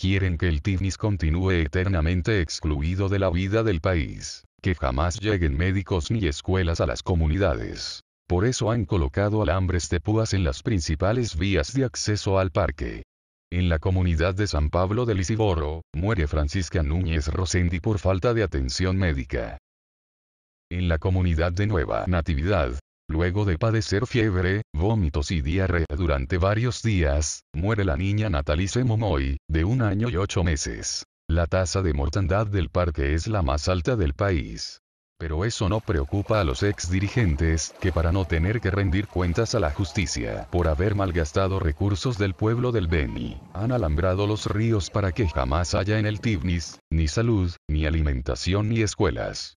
Quieren que el Tifnis continúe eternamente excluido de la vida del país, que jamás lleguen médicos ni escuelas a las comunidades. Por eso han colocado alambres de púas en las principales vías de acceso al parque. En la comunidad de San Pablo de Lisiboro, muere Francisca Núñez Rosendi por falta de atención médica. En la comunidad de Nueva Natividad, Luego de padecer fiebre, vómitos y diarrea durante varios días, muere la niña Natalice Momoy, de un año y ocho meses. La tasa de mortandad del parque es la más alta del país. Pero eso no preocupa a los ex dirigentes, que para no tener que rendir cuentas a la justicia por haber malgastado recursos del pueblo del Beni, han alambrado los ríos para que jamás haya en el Tibnis, ni salud, ni alimentación ni escuelas.